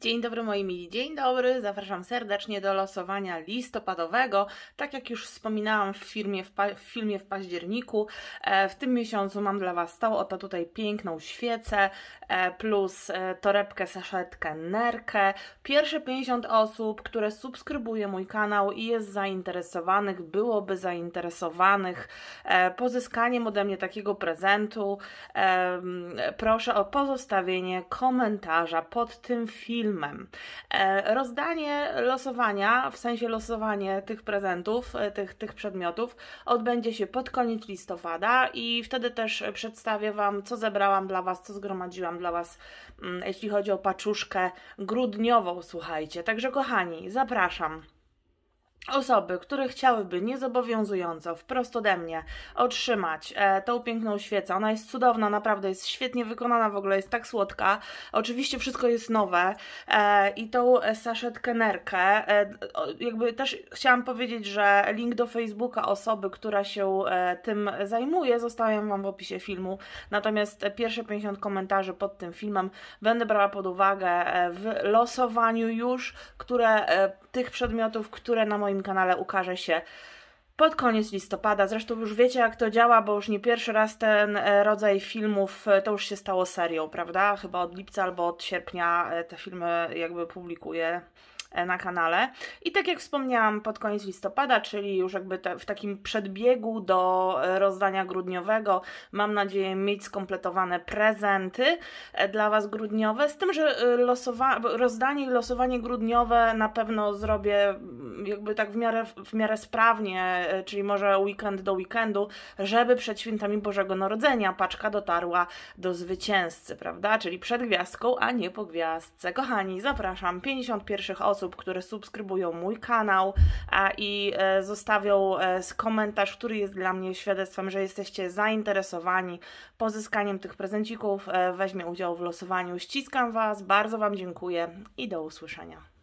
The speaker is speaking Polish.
Dzień dobry moi mili, dzień dobry, zapraszam serdecznie do losowania listopadowego. Tak jak już wspominałam w, firmie, w, w filmie w październiku, e, w tym miesiącu mam dla Was tą oto tutaj piękną świecę, e, plus e, torebkę, saszetkę, nerkę. Pierwsze 50 osób, które subskrybuje mój kanał i jest zainteresowanych, byłoby zainteresowanych e, pozyskaniem ode mnie takiego prezentu, proszę o pozostawienie komentarza pod tym filmem, filmem. E, rozdanie losowania, w sensie losowanie tych prezentów, e, tych, tych przedmiotów, odbędzie się pod koniec listopada i wtedy też przedstawię Wam, co zebrałam dla Was, co zgromadziłam dla Was, mm, jeśli chodzi o paczuszkę grudniową, słuchajcie. Także kochani, zapraszam. Osoby, które chciałyby niezobowiązująco, wprost ode mnie otrzymać e, tą piękną świecę. Ona jest cudowna, naprawdę jest świetnie wykonana, w ogóle jest tak słodka. Oczywiście wszystko jest nowe e, i tą saszetkę nerkę. E, jakby też chciałam powiedzieć, że link do Facebooka osoby, która się e, tym zajmuje, zostawiam Wam w opisie filmu. Natomiast pierwsze 50 komentarzy pod tym filmem będę brała pod uwagę e, w losowaniu już, które e, tych przedmiotów, które na moje moim kanale ukaże się pod koniec listopada. Zresztą już wiecie, jak to działa, bo już nie pierwszy raz ten e, rodzaj filmów e, to już się stało serią, prawda? Chyba od lipca albo od sierpnia e, te filmy jakby publikuję E, na kanale. I tak jak wspomniałam, pod koniec listopada, czyli już jakby te, w takim przedbiegu do e, rozdania grudniowego, mam nadzieję mieć skompletowane prezenty e, dla Was grudniowe, z tym, że losowa- rozdanie i losowanie grudniowe na pewno zrobię mm, jakby tak w miarę, w miarę sprawnie, czyli może weekend do weekendu, żeby przed świętami Bożego Narodzenia paczka dotarła do zwycięzcy, prawda? Czyli przed gwiazdką, a nie po gwiazdce. Kochani, zapraszam, 51 osób osób, które subskrybują mój kanał i e, zostawią e, komentarz, który jest dla mnie świadectwem, że jesteście zainteresowani pozyskaniem tych prezencików. E, weźmie udział w losowaniu. Ściskam Was, bardzo Wam dziękuję i do usłyszenia.